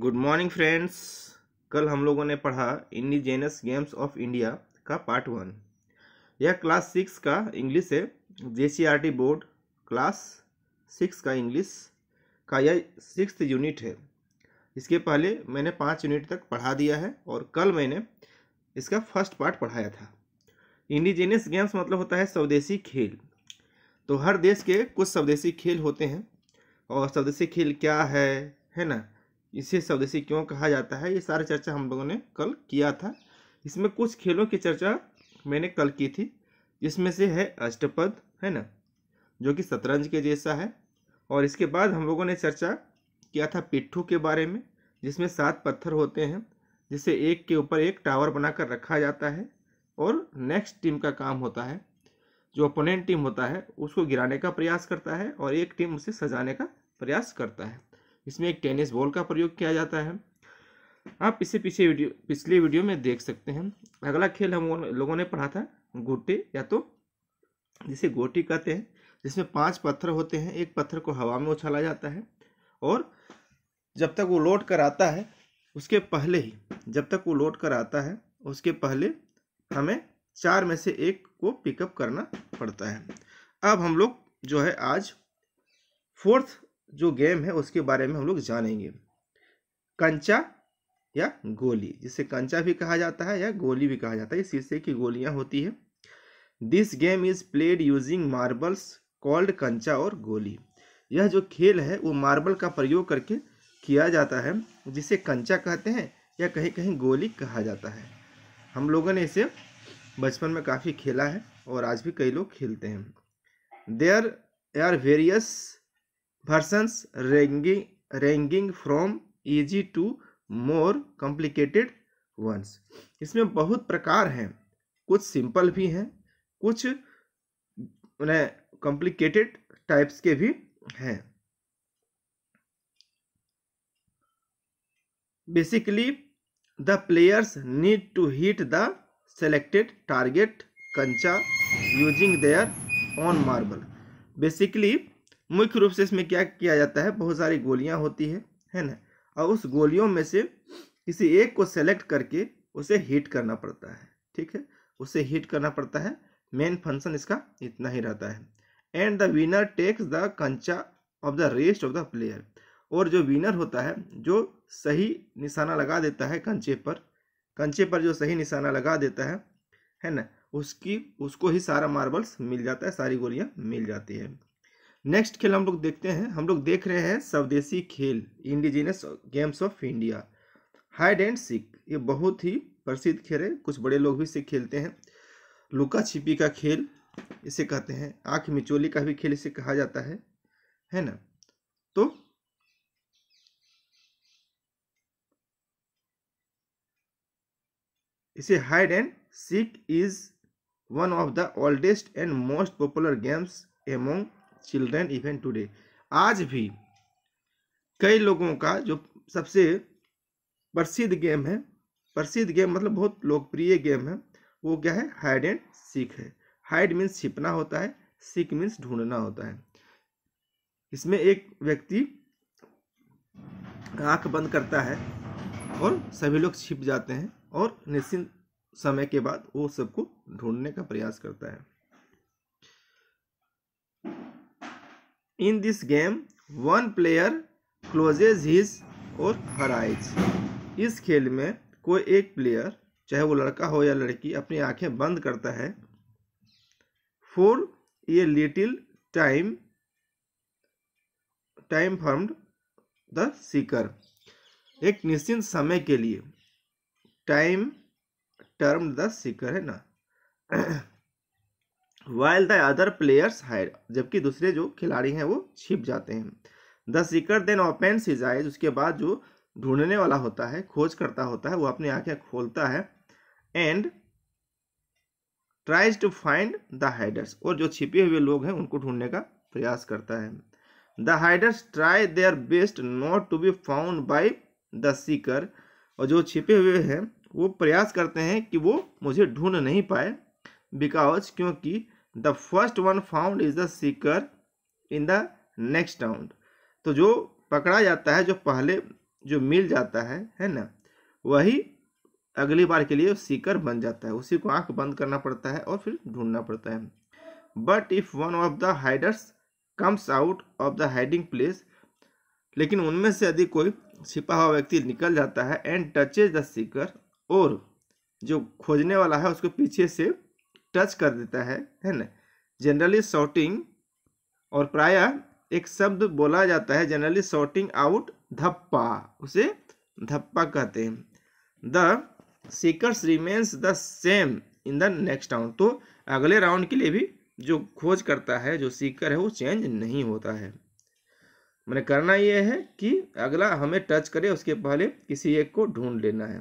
good morning friends कल हम लोगों ने पढ़ा इंडिजेनस गेम्स ऑफ इंडिया का पार्ट वन यह क्लास सिक्स का इंग्लिश है जे बोर्ड क्लास सिक्स का इंग्लिश का यह सिक्स यूनिट है इसके पहले मैंने पाँच यूनिट तक पढ़ा दिया है और कल मैंने इसका फर्स्ट पार्ट पढ़ाया था इंडिजेनस गेम्स मतलब होता है स्वदेशी खेल तो हर देश के कुछ स्वदेशी खेल होते हैं और स्वदेशी खेल क्या है है ना इसे स्वदेशी क्यों कहा जाता है ये सारी चर्चा हम लोगों ने कल किया था इसमें कुछ खेलों की चर्चा मैंने कल की थी जिसमें से है अष्टपद है ना जो कि शतरंज के जैसा है और इसके बाद हम लोगों ने चर्चा किया था पिट्ठू के बारे में जिसमें सात पत्थर होते हैं जिसे एक के ऊपर एक टावर बनाकर रखा जाता है और नेक्स्ट टीम का काम होता है जो अपोनेंट टीम होता है उसको गिराने का प्रयास करता है और एक टीम उसे सजाने का प्रयास करता है इसमें एक टेनिस बॉल का प्रयोग किया जाता है आप इसे पीछे वीडियो पिछले वीडियो में देख सकते हैं अगला खेल हम लोगों ने पढ़ा था गोटे या तो जिसे गोटी कहते हैं जिसमें पांच पत्थर होते हैं एक पत्थर को हवा में उछाला जाता है और जब तक वो लौट कर आता है उसके पहले ही जब तक वो लौट कर आता है उसके पहले हमें चार में से एक को पिकअप करना पड़ता है अब हम लोग जो है आज फोर्थ जो गेम है उसके बारे में हम लोग जानेंगे कंचा या गोली जिसे कंचा भी कहा जाता है या गोली भी कहा जाता है शीशे की गोलियां होती है this game is played using marbles called kancha और गोली यह जो खेल है वो मार्बल का प्रयोग करके किया जाता है जिसे कंचा कहते हैं या कहीं कहीं गोली कहा जाता है हम लोगों ने इसे बचपन में काफ़ी खेला है और आज भी कई लोग खेलते हैं there are various versions ranging ranging from easy to more complicated ones इसमें बहुत प्रकार हैं कुछ सिंपल भी हैं कुछ उन्हें कॉम्प्लिकेटेड टाइप्स के भी हैं basically the players need to hit the selected target kancha using their own marble basically मुख्य रूप से इसमें क्या किया जाता है बहुत सारी गोलियां होती है है ना और उस गोलियों में से किसी एक को सेलेक्ट करके उसे हीट करना पड़ता है ठीक है उसे हीट करना पड़ता है मेन फंक्शन इसका इतना ही रहता है and the winner takes the kancha of the rest of the player और जो विनर होता है जो सही निशाना लगा देता है कंचे पर कंचे पर जो सही निशाना लगा देता है है ना उसकी उसको ही सारा मार्बल्स मिल जाता है सारी गोलियां मिल जाती है नेक्स्ट खेल हम लोग देखते हैं हम लोग देख रहे हैं स्वदेशी खेल indigenous games of India hide and seek ये बहुत ही प्रसिद्ध खेल है कुछ बड़े लोग भी इसे खेलते हैं लुका छिपी का खेल इसे कहते हैं आँख मिचोली का भी खेल इसे कहा जाता है है ना तो इसे hide and seek is one of the oldest and most popular games among children even today आज भी कई लोगों का जो सबसे प्रसिद्ध गेम है प्रसिद्ध गेम मतलब बहुत लोकप्रिय गेम है वो क्या है हाइड एंड सीख है हाइड मीन्स छिपना होता है सीख मीन्स ढूंढना होता है इसमें एक व्यक्ति आंख बंद करता है और सभी लोग छिप जाते हैं और निश्चित समय के बाद वो सबको ढूंढने का प्रयास करता है in this game one player closes his or her eyes इस खेल में कोई एक प्लेयर चाहे वो लड़का हो या लड़की अपनी आंखें बंद करता है for a little time time formed the seeker एक निश्चित समय के लिए टाइम टर्म द सीकर है ना while the other players hide जबकि दूसरे जो खिलाड़ी हैं वो छिप जाते हैं the seeker then open eyes उसके बाद जो ढूंढने वाला होता है खोज करता होता है वो अपनी आंखें खोलता है and tries to find the hiders और जो छिपे हुए लोग हैं उनको ढूंढने का प्रयास करता है the hiders try their best not to be found by the seeker और जो छिपे हुए हैं वो प्रयास करते हैं कि वो मुझे ढूंढ नहीं पाए बिकॉज क्योंकि the first one found is the seeker in the next round तो जो पकड़ा जाता है जो पहले जो मिल जाता है है ना वही अगली बार के लिए सीकर बन जाता है उसी को आंख बंद करना पड़ता है और फिर ढूंढना पड़ता है but if one of the hiders comes out of the hiding place लेकिन उनमें से यदि कोई छिपा हुआ व्यक्ति निकल जाता है एंड टचेज द सीकर और जो खोजने वाला है उसके पीछे से टच कर देता है है ना जनरली शॉर्टिंग और प्रायः एक शब्द बोला जाता है जनरली शॉर्टिंग आउट धप्पा उसे धप्पा कहते हैं the seeker remains the same in the next round तो अगले राउंड के लिए भी जो खोज करता है जो सीकर है वो चेंज नहीं होता है मैंने करना ये है कि अगला हमें टच करे उसके पहले किसी एक को ढूंढ लेना है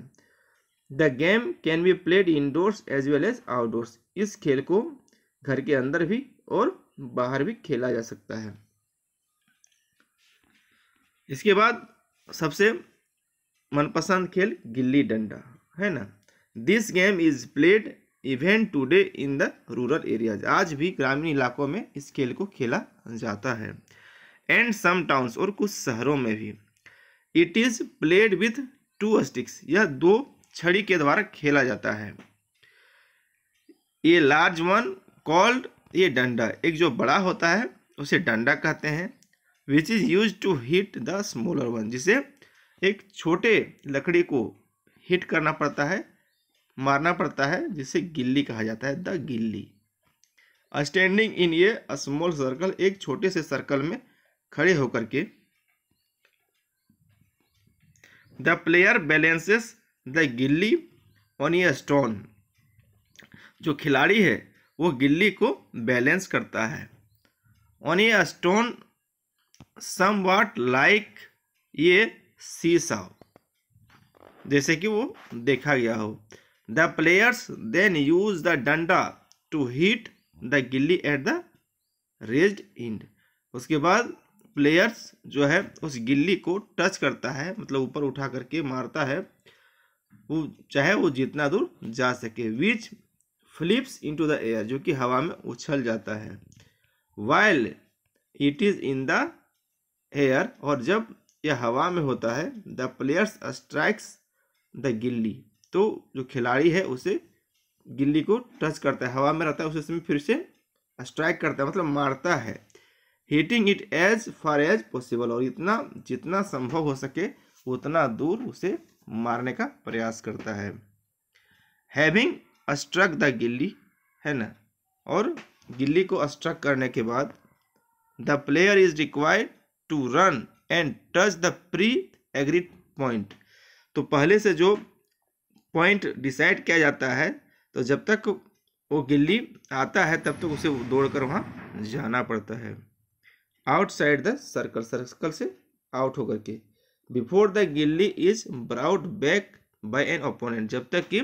the game can be played indoors as well as outdoors इस खेल को घर के अंदर भी और बाहर भी खेला जा सकता है इसके बाद सबसे मनपसंद खेल गिल्ली डंडा है ना this game is played even today in the rural areas आज भी ग्रामीण इलाकों में इस खेल को खेला जाता है एंड सम टाउन्स और कुछ शहरों में भी it is played with two sticks या दो छड़ी के द्वारा खेला जाता है ये लार्ज वन कॉल्ड ये डंडा एक जो बड़ा होता है उसे डंडा कहते हैं which is use to hit the smaller one जिसे एक छोटे लकड़ी को हिट करना पड़ता है मारना पड़ता है जिसे गिल्ली कहा जाता है द गिल्ली स्टैंडिंग इन ये स्मॉल सर्कल एक छोटे से सर्कल में खड़े होकर के the player balances the gilli on ये स्टोन जो खिलाड़ी है वो गिल्ली को बैलेंस करता है ऑन ये स्टोन सम वाट लाइक ये सीसा जैसे कि वो देखा गया हो the players then use the danda to hit the gilli at the raised end उसके बाद प्लेयर्स जो है उस गिल्ली को टच करता है मतलब ऊपर उठा करके मारता है वो चाहे वो जितना दूर जा सके which flips into the air जो कि हवा में उछल जाता है while it is in the air और जब यह हवा में होता है द प्लेयर्स स्ट्राइक्स द गिल्ली तो जो खिलाड़ी है उसे गिल्ली को टच करता है हवा में रहता है उसे इसमें फिर से स्ट्राइक करता है मतलब मारता है hitting it as far as possible और इतना जितना संभव हो सके उतना दूर उसे मारने का प्रयास करता है हैविंग अस्ट्रक द गिल्ली है ना और गिल्ली को अस्ट्रक करने के बाद the player is required to run and touch the pre agreed point तो पहले से जो पॉइंट डिसाइड किया जाता है तो जब तक वो गिल्ली आता है तब तक तो उसे दौड़ कर वहाँ जाना पड़ता है आउटसाइड द सर्कल सर्कल से आउट होकर के before the gilli is brought back by an opponent जब तक कि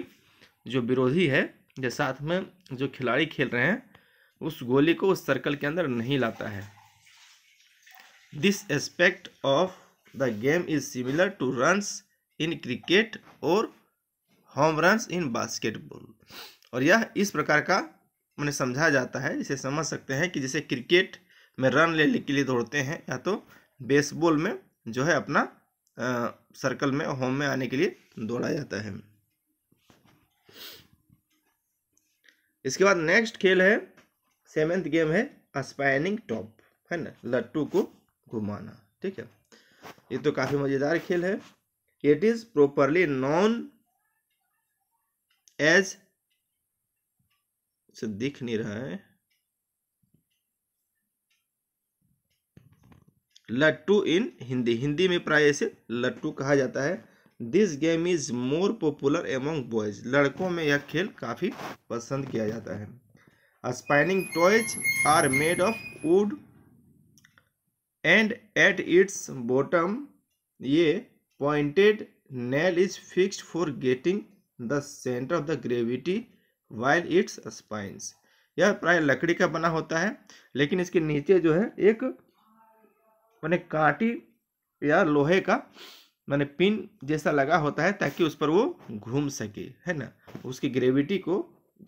जो विरोधी है या साथ में जो खिलाड़ी खेल रहे हैं उस गोली को उस सर्कल के अंदर नहीं लाता है this aspect of the game is similar to runs in cricket और होम रन्स इन बास्केटबॉल और यह इस प्रकार का मैंने समझा जाता है इसे समझ सकते हैं कि जैसे क्रिकेट में रन लेने के लिए दौड़ते हैं या तो बेसबॉल में जो है अपना सर्कल में होम में आने के लिए दौड़ा जाता है इसके बाद नेक्स्ट खेल है सेवेंथ गेम है अस्पाइनिंग टॉप है ना लट्टू को घुमाना ठीक है ये तो काफ़ी मज़ेदार खेल है it is properly known as दिख नहीं रहा है लट्टू इन हिंदी हिंदी में प्राय इसे लट्टू कहा जाता है this game is more popular among boys लड़कों में यह खेल काफ़ी पसंद किया जाता है spinning toys are made of wood and at its bottom ये pointed nail is fixed for getting the centre of the gravity while its spins यह प्राय लकड़ी का बना होता है लेकिन इसके नीचे जो है एक मैंने काटी या लोहे का मैंने पिन जैसा लगा होता है ताकि उस पर वो घूम सके है ना उसकी ग्रेविटी को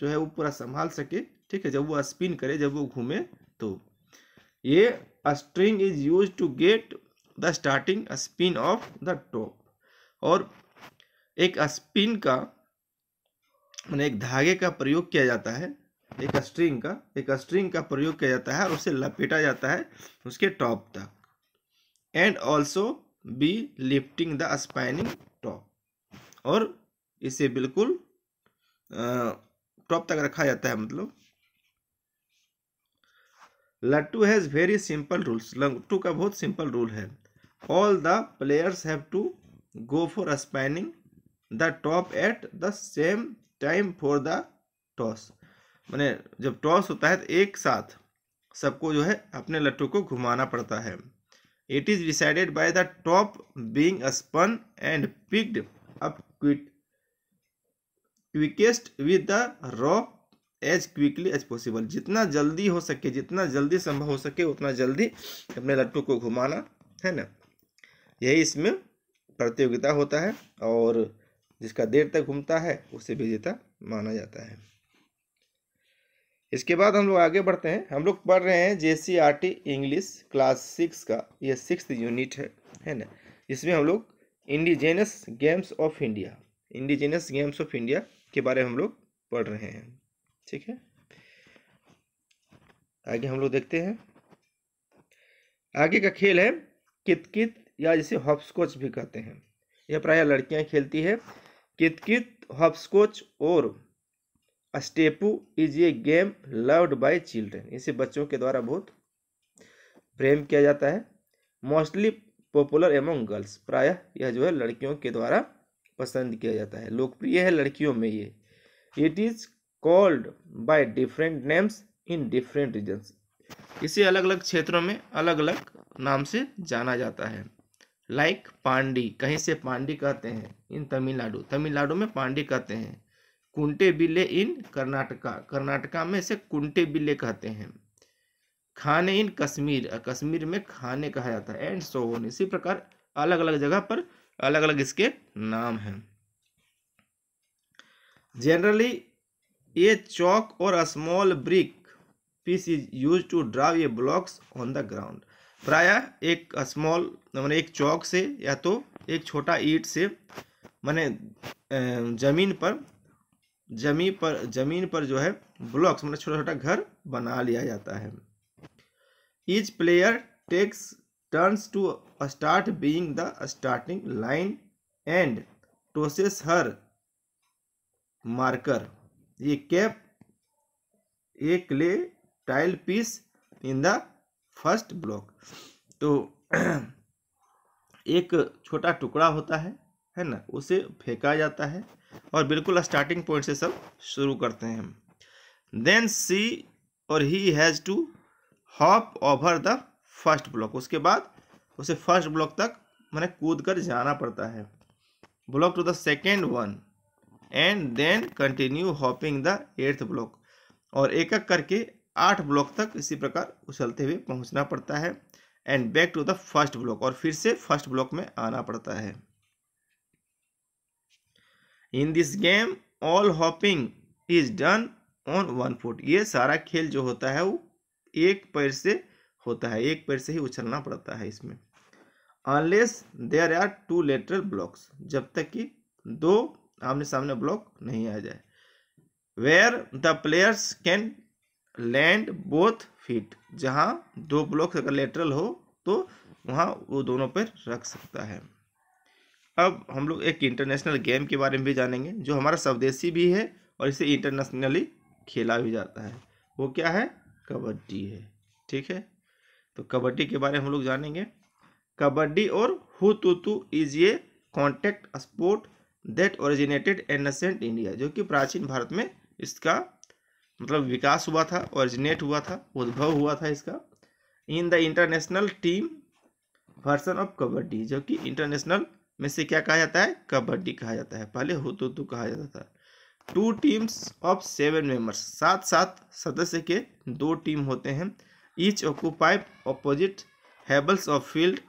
जो है वो पूरा संभाल सके ठीक है जब वो स्पिन करे जब वो घूमे तो ये string is use to get the starting spin of the top और एक स्पिन का मैंने एक धागे का प्रयोग किया जाता है एक स्ट्रिंग का एक स्ट्रिंग का प्रयोग किया जाता है और उसे लपेटा जाता है उसके टॉप तक and also be lifting the spinning top और इसे बिल्कुल टॉप तक रखा जाता है मतलब लट्टू हैज़ वेरी सिंपल रूल्स लट्टू का बहुत सिंपल रूल है all the players have to go for spinning the top at the same time for the toss मैंने जब टॉस होता है तो एक साथ सबको जो है अपने लट्टू को घुमाना पड़ता है it is decided by the top being spun and picked up quick, quickest with the rope as quickly as possible जितना जल्दी हो सके जितना जल्दी संभव हो सके उतना जल्दी अपने लट्टू को घुमाना है ना यही इसमें प्रतियोगिता होता है और जिसका देर तक घूमता है उसे विजेता माना जाता है इसके बाद हम लोग आगे बढ़ते हैं हम लोग पढ़ रहे हैं J C R T English class six का ये सिक्स यूनिट है है ना इसमें हम लोग indigenous games of India indigenous games of India के बारे में हम लोग पढ़ रहे हैं ठीक है आगे हम लोग देखते हैं आगे का खेल है कितकित या जिसे हॉपस्कोच भी कहते हैं यह प्राय लड़कियां खेलती है कितकित हॉपस्कोच और स्टेपू is a game loved by children इसे बच्चों के द्वारा बहुत प्रेम किया जाता है मोस्टली पॉपुलर एमंग गर्ल्स प्रायः यह जो है लड़कियों के द्वारा पसंद किया जाता है लोकप्रिय है लड़कियों में ये it is called by different names in different regions इसे अलग अलग क्षेत्रों में अलग अलग नाम से जाना जाता है लाइक like पांडी कहीं से पांडी कहते हैं इन तमिलनाडु तमिलनाडु में पांडी कहते हैं बिल्ले इन कर्नाटका कर्नाटका में इसे बिल्ले कहते हैं खाने इन कश्मीर कश्मीर में खाने कहा जाता है एंड सो ऑन इसी प्रकार अलग अलग जगह पर अलग अलग इसके नाम हैं जनरली ये चौक और small brick piece is use to draw ये ब्लॉक्स ऑन द ग्राउंड प्राय एक स्मॉल मैंने एक चौक से या तो एक छोटा ईट से मैंने जमीन पर जमी पर जमीन पर जो है ब्लॉक्स मतलब छोटा छोटा घर बना लिया जाता है each player takes turns to start being the starting line and tosses her marker ये cap a clay tile piece in the first block तो एक छोटा टुकड़ा होता है है ना उसे फेंका जाता है और बिल्कुल स्टार्टिंग पॉइंट से सब शुरू करते हैं then she or he has to hop over the first block उसके बाद उसे फर्स्ट ब्लॉक तक मैंने कूद कर जाना पड़ता है block to the second one and then continue hopping the eighth block और एक एक करके आठ ब्लॉक तक इसी प्रकार उछलते हुए पहुंचना पड़ता है and back to the first block और फिर से फर्स्ट ब्लॉक में आना पड़ता है in this game all hopping is done on one foot ये सारा खेल जो होता है वो एक पैर से होता है एक पैर से ही उछलना पड़ता है इसमें unless there are two lateral blocks जब तक कि दो आमने सामने ब्लॉक नहीं आ जाए where the players can land both feet जहाँ दो ब्लॉक्स अगर लेटरल हो तो वहाँ वो दोनों पैर रख सकता है अब हम लोग एक इंटरनेशनल गेम के बारे में भी जानेंगे जो हमारा स्वदेशी भी है और इसे इंटरनेशनली खेला भी जाता है वो क्या है कबड्डी है ठीक है तो कबड्डी के बारे में हम लोग जानेंगे कबड्डी और हुतुतु इज ये contact sport that originated ancient India जो कि प्राचीन भारत में इसका मतलब विकास हुआ था ओरिजिनेट हुआ था उद्भव हुआ था इसका in the international team version of kabaddi जो कि इंटरनेशनल में से क्या कहा जाता है कबड्डी कहा जाता है पहले हुतुतु कहा जाता था two teams of seven members सात सात सदस्य के दो टीम होते हैं each occupied opposite halves of field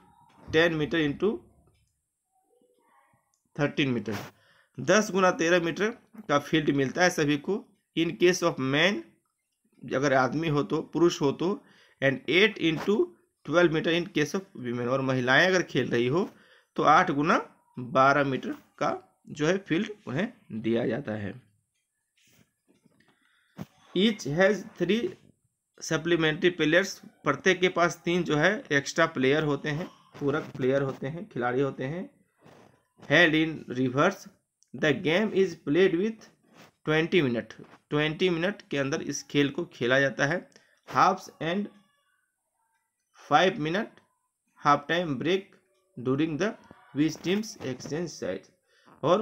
ten metre into thirteen metre दस गुना तेरह मीटर का फील्ड मिलता है सभी को इन केस ऑफ मैन अगर आदमी हो तो पुरुष हो तो and eight into twelve metre in case of women और महिलाएं अगर खेल रही हो तो आठ गुना बारह मीटर का जो है फील्ड उन्हें दिया जाता है each has three supplementary players प्रत्येक के पास तीन जो है एक्स्ट्रा प्लेयर होते हैं पूरक प्लेयर होते हैं खिलाड़ी होते हैं head in reverse the game is played with twenty minute twenty minute के अंदर इस खेल को खेला जाता है halves and five minute half time break during the which teams exchange side और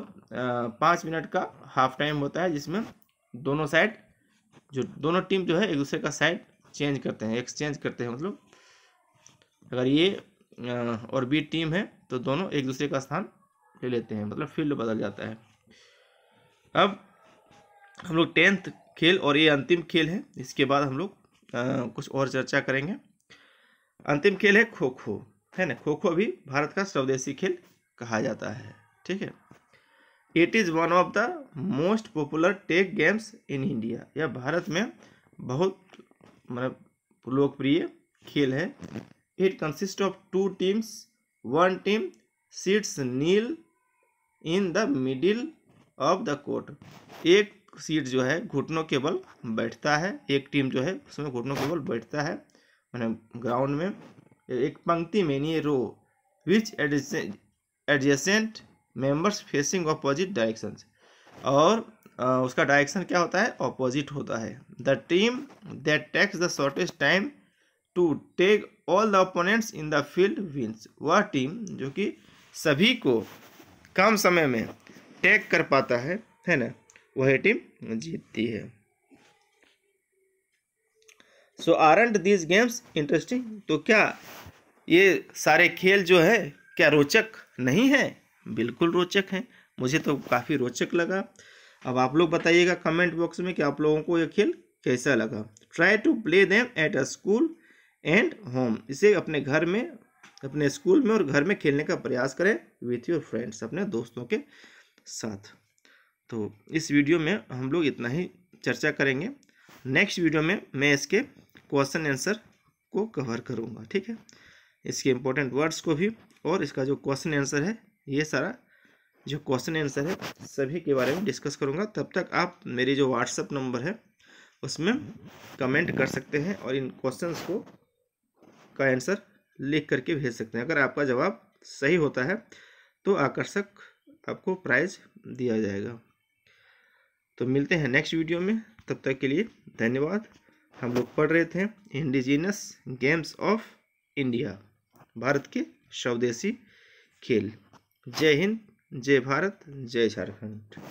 पाँच मिनट का हाफ टाइम होता है जिसमें दोनों साइड जो दोनों टीम जो है एक दूसरे का साइड चेंज करते हैं एक्सचेंज करते हैं मतलब अगर ये और बी टीम है तो दोनों एक दूसरे का स्थान ले लेते हैं मतलब फील्ड बदल जाता है अब हम लोग टेंथ खेल और ये अंतिम खेल है इसके बाद हम लोग कुछ और चर्चा करेंगे अंतिम खेल है खो खो है ना खो खो भी भारत का स्वदेशी खेल कहा जाता है ठीक है it is one of the most popular tech games in India यह भारत में बहुत मतलब लोकप्रिय खेल है it consist of two teams one team sits kneel in the middle of the court एक सीट जो है घुटनों के बल बैठता है एक टीम जो है उसमें घुटनों के बल बैठता है मैंने मतलब, ग्राउंड में एक पंक्ति में नहीं row which adjacent members facing opposite direction और आ, उसका डायरेक्शन क्या होता है ऑपोजिट होता है the team that takes the shortest time to take all the opponents in the field wins वह टीम जो कि सभी को कम समय में टेक कर पाता है है ना वह टीम जीतती है so and these games interesting तो क्या ये सारे खेल जो है क्या रोचक नहीं है बिल्कुल रोचक हैं मुझे तो काफ़ी रोचक लगा अब आप लोग बताइएगा कमेंट बॉक्स में कि आप लोगों को ये खेल कैसा लगा try to play them at a school and home इसे अपने घर में अपने स्कूल में और घर में खेलने का प्रयास करें विथ योर फ्रेंड्स अपने दोस्तों के साथ तो इस वीडियो में हम लोग इतना ही चर्चा करेंगे नेक्स्ट वीडियो में मैं इसके क्वेश्चन आंसर को कवर करूँगा ठीक है इसके इम्पोर्टेंट वर्ड्स को भी और इसका जो क्वेश्चन आंसर है ये सारा जो क्वेश्चन आंसर है सभी के बारे में डिस्कस करूँगा तब तक आप मेरी जो व्हाट्सअप नंबर है उसमें कमेंट कर सकते हैं और इन क्वेश्चन को का आंसर लिख करके भेज सकते हैं अगर आपका जवाब सही होता है तो आकर्षक आपको प्राइज दिया जाएगा तो मिलते हैं नेक्स्ट वीडियो में तब तक के लिए धन्यवाद हम लोग पढ़ रहे थे indigenous games of India Bharat के स्वदेशी खेल जय हिंद जय भारत जय झारखंड